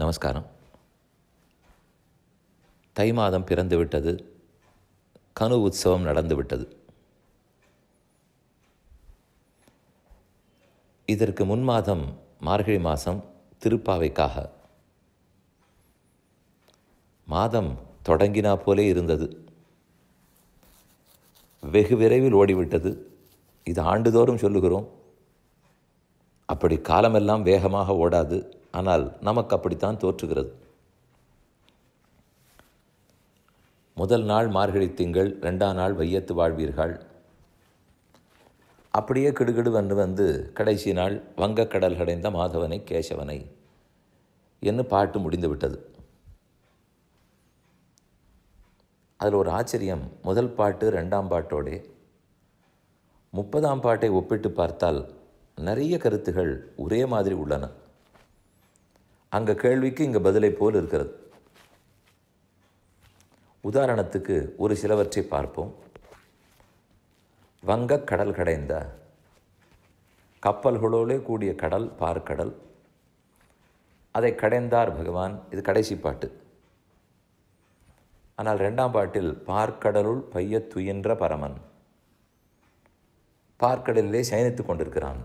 நமஸ்காரம் தை மாதம் பிறந்துவிட்டது கனு உற்சவம் நடந்து விட்டது இதற்கு முன் மாதம் மார்கழி மாதம் திருப்பாவைக்காக மாதம் தொடங்கினா போலே இருந்தது வெகு விரைவில் ஓடிவிட்டது இது ஆண்டுதோறும் சொல்லுகிறோம் அப்படி காலமெல்லாம் வேகமாக ஓடாது ஆனால் நமக்கு அப்படித்தான் தோற்றுகிறது முதல் நாள் மார்கழி திங்கள் ரெண்டாம் நாள் வையத்து வாழ்வீர்கள் அப்படியே கிடுகிடு வந்து வந்து கடைசி நாள் வங்கக்கடல் கடைந்த மாதவனை கேசவனை என்று பாட்டு முடிந்து விட்டது அதில் ஒரு ஆச்சரியம் முதல் பாட்டு ரெண்டாம் பாட்டோடே முப்பதாம் பாட்டை ஒப்பிட்டு பார்த்தால் நிறைய கருத்துகள் ஒரே மாதிரி உள்ளன அங்கே கேள்விக்கு இங்கே பதிலை போல் இருக்கிறது உதாரணத்துக்கு ஒரு சிலவற்றை பார்ப்போம் வங்கக் கடல் கடைந்த கப்பல்களோலே கூடிய கடல் பார்க்கடல் அதை கடைந்தார் பகவான் இது கடைசி பாட்டு ஆனால் ரெண்டாம் பாட்டில் பார்க்கடலுள் பைய துயின்ற பரமன் பார்க்கடலிலே சயனித்து கொண்டிருக்கிறான்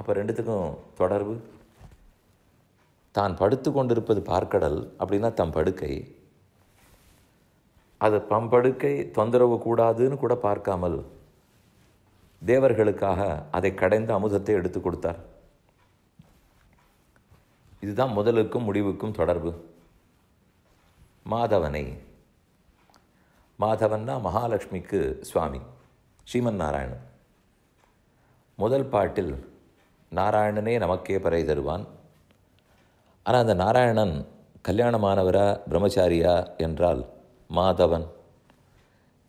அப்போ ரெண்டுத்துக்கும் தொடர்பு தான் படுத்து கொண்டிருப்பது பார்க்கடல் அப்படின்னா தம் படுக்கை அது பம்படுக்கை தொந்தரவு கூடாதுன்னு கூட பார்க்காமல் தேவர்களுக்காக அதை கடைந்த அமுதத்தை எடுத்து கொடுத்தார் இதுதான் முதலுக்கும் முடிவுக்கும் தொடர்பு மாதவனை மாதவன்னா மகாலட்சுமிக்கு சுவாமி ஸ்ரீமன் நாராயணன் முதல் பாட்டில் நாராயணனே நமக்கே பறை தருவான் ஆனால் அந்த நாராயணன் கல்யாணமானவரா பிரம்மச்சாரியா என்றால் மாதவன்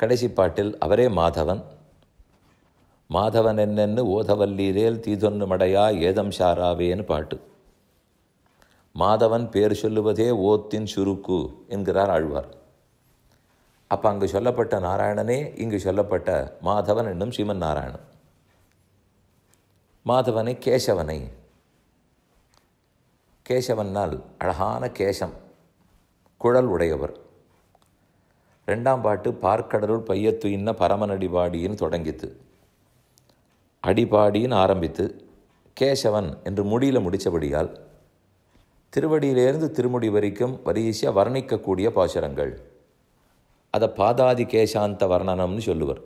கடைசி பாட்டில் அவரே மாதவன் மாதவன் என்னென்னு ஓதவல்லீரேல் தீதொன்னு மடையா ஏதம் சாராவேன்னு பாட்டு மாதவன் பேர் சொல்லுவதே ஓத்தின் சுருக்கு என்கிறார் ஆழ்வார் அப்போ அங்கு சொல்லப்பட்ட நாராயணனே இங்கு சொல்லப்பட்ட மாதவன் என்னும் ஸ்ரீமன் நாராயணன் மாதவனை கேசவனை கேசவன்னால் அழகான கேசம் குழல் உடையவர் ரெண்டாம் பாட்டு பார்க்கடலுள் பையத்து இன்ன பரமனடிபாடியின் தொடங்கித்து அடிபாடியின் ஆரம்பித்து கேசவன் என்று முடியில் முடித்தபடியால் திருவடியிலேருந்து திருமுடி வரைக்கும் வரிசையாக வர்ணிக்கக்கூடிய பாசுரங்கள் அதை பாதாதி கேசாந்த வர்ணனம்னு சொல்லுவர்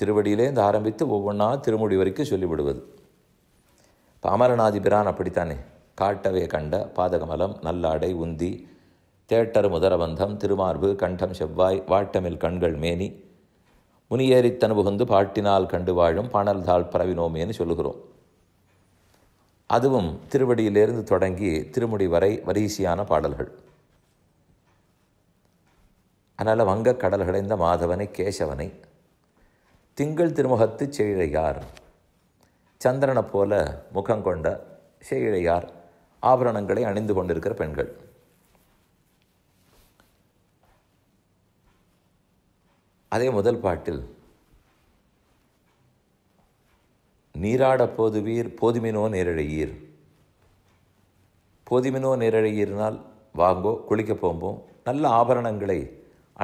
திருவடியிலேருந்து ஆரம்பித்து ஒவ்வொன்றா திருமுடி வரைக்கும் சொல்லிவிடுவது அமரநாதிபிரான் அப்படித்தானே காட்டவே கண்ட பாதகமலம் நல்லாடை உந்தி தேட்டர் முதரபந்தம் திருமார்பு கண்டம் செவ்வாய் வாட்டமில் கண்கள் மேனி முனியேறி தனுபுகுந்து பாட்டினால் கண்டு வாழும் பாணல் தாழ் பரவினோமேன்னு சொல்லுகிறோம் அதுவும் திருவடியிலிருந்து தொடங்கி திருமுடி வரை வரிசையான பாடல்கள் அதனால் வங்கக் கடல்களைந்த மாதவனை கேசவனை திங்கள் திருமுகத்து செழையார் சந்திரனை போல முகம் கொண்ட சேகிழையார் ஆபரணங்களை அணிந்து கொண்டிருக்கிற பெண்கள் அதே முதல் பாட்டில் நீராட போதுவீர் போதுமினோ நேரழையீர் போதுமினோ நேரழையீர்னால் வாங்கோ குளிக்க போம்போம் நல்ல ஆபரணங்களை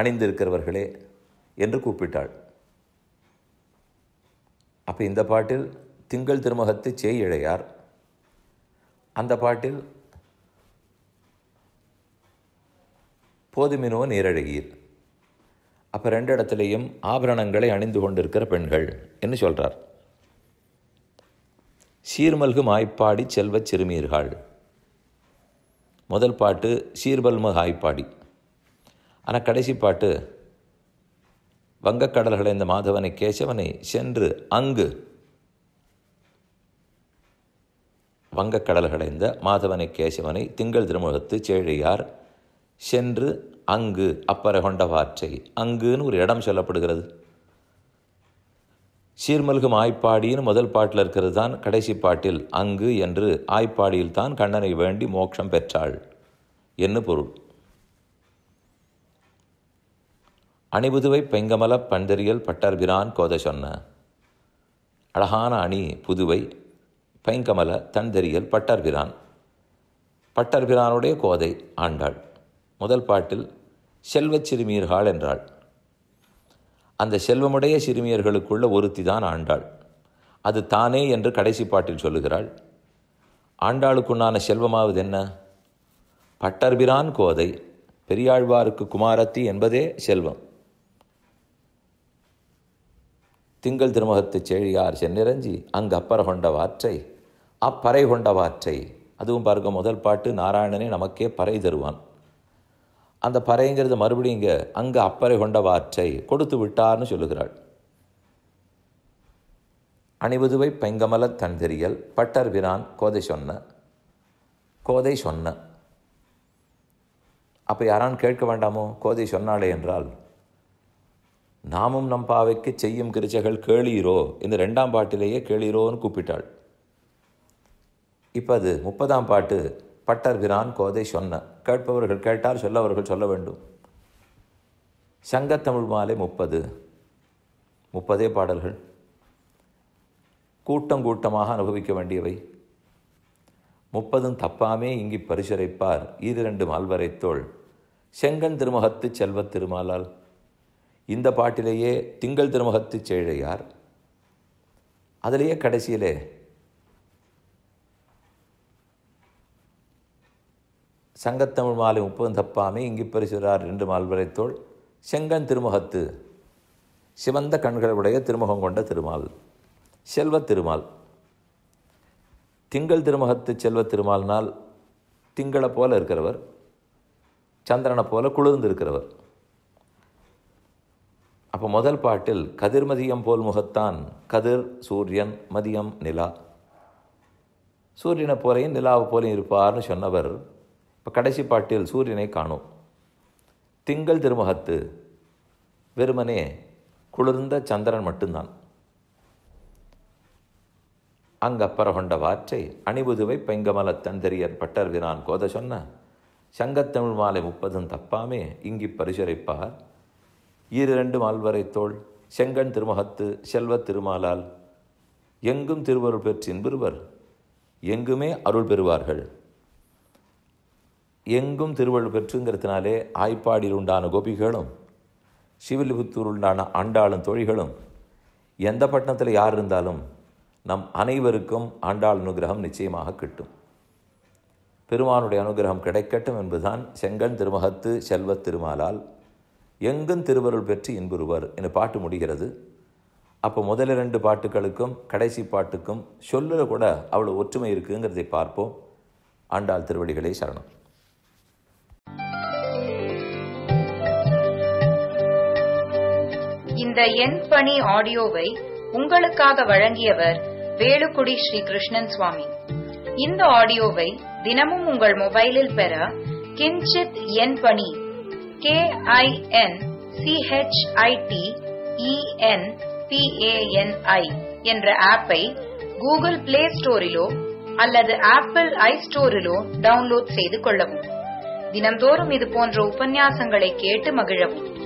அணிந்திருக்கிறவர்களே என்று கூப்பிட்டாள் அப்போ இந்த பாட்டில் திங்கள் திருமகத்து இழையார் அந்த பாட்டில் போதுமினோ நீரழகீர் அப்போ ரெண்டு இடத்துலையும் ஆபரணங்களை அணிந்து கொண்டிருக்கிற பெண்கள் என்று சொல்கிறார் சீர்மல்கு மாய்ப்பாடி செல்வச் சிறுமீர்கள் முதல் பாட்டு சீர்பல்மு ஹாய்ப்பாடி ஆனால் கடைசி பாட்டு வங்கக்கடல்களை இந்த மாதவனை கேசவனை சென்று அங்கு வங்கக்கடல் கடைந்த மாதவனை கேசவனை திங்கள் திருமுகத்து சேழியார் சென்று அங்கு அப்பற கொண்டவாற்றை அங்குன்னு ஒரு இடம் சொல்லப்படுகிறது சீர்மல்கு ஆய்ப்பாடின்னு முதல் பாட்டில் இருக்கிறது தான் கடைசி பாட்டில் அங்கு என்று ஆய்ப்பாடியில் தான் கண்ணனை வேண்டி மோட்சம் பெற்றாள் என்று பொருள் அணிபுதுவை பெங்கமல பந்தரியல் பட்டர்பிரான் கோத சொன்ன அழகான அணி புதுவை பைங்கமல தன்தெரியல் பட்டர்பிரான் பட்டர்பிரானுடைய கோதை ஆண்டாள் முதல் பாட்டில் செல்வச் சிறுமியர்கள் என்றாள் அந்த செல்வமுடைய சிறுமியர்களுக்குள்ள ஒருத்தி தான் ஆண்டாள் அது தானே என்று கடைசி பாட்டில் சொல்லுகிறாள் ஆண்டாளுக்குண்டான செல்வமாவது என்ன பட்டர்பிரான் கோதை பெரியாழ்வாருக்கு குமாரத்தி என்பதே செல்வம் திங்கள் திருமுகத்து செழியார் சென்னிரஞ்சி அங்கு அப்பற கொண்டவாற்றை அப்பறை கொண்டவாற்றை அதுவும் பாருங்க முதல் பாட்டு நாராயணனே நமக்கே பறை தருவான் அந்த பறைங்கிறது மறுபடியும் இங்கே அங்கே அப்பறை கொண்டவாற்றை கொடுத்து விட்டார்னு சொல்லுகிறாள் அணிவதுவை பெங்கமல தெரியல் பட்டர் வினான் கோதை சொன்ன கோதை சொன்ன அப்போ யாரான் கேட்க வேண்டாமோ கோதை சொன்னாளே என்றால் நாமும் நம் பாவைக்கு செய்யும் கிருச்சைகள் கேளீரோ இந்த ரெண்டாம் பாட்டிலேயே கேளீரோன்னு கூப்பிட்டாள் இப்போ அது முப்பதாம் பாட்டு பட்டர் பிரான் கோதை சொன்ன கேட்பவர்கள் கேட்டால் சொல்லவர்கள் சொல்ல வேண்டும் சங்கத்தமிழ் மாலை முப்பது முப்பதே பாடல்கள் கூட்டம் கூட்டமாக அனுபவிக்க வேண்டியவை முப்பதும் தப்பாமே இங்கு பரிசுரைப்பார் ஈரிரண்டு மால்வரைத்தோள் செங்கன் திருமுகத்து செல்வத் திருமாலால் இந்த பாட்டிலேயே திங்கள் திருமுகத்து சேழையார் அதிலேயே கடைசியிலே சங்கத்தமிழ் மாலை முப்பதும் தப்பாமே இங்கு பெருசுகிறார் ரெண்டு மால்வரைத்தோள் செங்கன் திருமுகத்து சிவந்த கண்களுடைய திருமுகம் கொண்ட திருமால் செல்வ திருமால் திங்கள் திருமுகத்து செல்வ திருமால்னால் திங்களை போல இருக்கிறவர் சந்திரனை போல குளிர்ந்து இருக்கிறவர் அப்போ முதல் பாட்டில் கதிர் மதியம் போல் முகத்தான் கதிர் சூரியன் மதியம் நிலா சூரியனை போலையும் நிலாவை போலையும் இருப்பார்னு சொன்னவர் இப்போ கடைசி பாட்டில் சூரியனை காணும் திங்கள் திருமுகத்து வெறுமனே குளிர்ந்த சந்திரன் மட்டும்தான் அங்க கொண்ட வாற்றை அணிபுதுவை பெங்கமல தெரியர் பட்டர் வினான் கோத சொன்ன சங்கத்தமிழ் மாலை முப்பதும் தப்பாமே இங்கி பரிசுரைப்பார் ஈரிரண்டு மால்வரை தோள் செங்கண் திருமகத்து செல்வத் திருமாலால் எங்கும் திருவருள் பெற்றின் பெறுவர் எங்குமே அருள் பெறுவார்கள் எங்கும் திருவருள் பெற்றுங்கிறதுனாலே ஆய்ப்பாடியில் உண்டான கோபிகளும் சிவலிபுத்தூர் உண்டான ஆண்டாளும் தொழிகளும் எந்த பட்டணத்தில் யார் இருந்தாலும் நம் அனைவருக்கும் ஆண்டாள் அனுகிரகம் நிச்சயமாக கிட்டும் பெருமானுடைய அனுகிரகம் கிடைக்கட்டும் என்பதுதான் செங்கன் திருமகத்து செல்வத் திருமாலால் எங்கும் திருவருள் பெற்று இன்புறுவர் என பாட்டு முடிகிறது அப்போ முதல் ரெண்டு பாட்டுகளுக்கும் கடைசி பாட்டுக்கும் சொல்லுற கூட அவ்வளோ ஒற்றுமை இருக்குங்கிறதை பார்ப்போம் ஆண்டாள் திருவடிகளே சரணம் இந்த என் பணி ஆடியோவை உங்களுக்காக வழங்கியவர் வேலுக்குடி ஸ்ரீ கிருஷ்ணன் சுவாமி இந்த ஆடியோவை தினமும் உங்கள் மொபைலில் பெற கிஞ்சித் என் பணி சிஹெச்ஐடி கேஐஎன்சிஹெச்ஐடிஇஎன்பிஏஎன்ஐ e என்ற ஆப்பை கூகுள் பிளே ஸ்டோரிலோ அல்லது ஆப்பிள் ஐ ஸ்டோரிலோ டவுன்லோட் செய்து கொள்ளவும் தினந்தோறும் இது போன்ற உபன்யாசங்களை கேட்டு மகிழவும்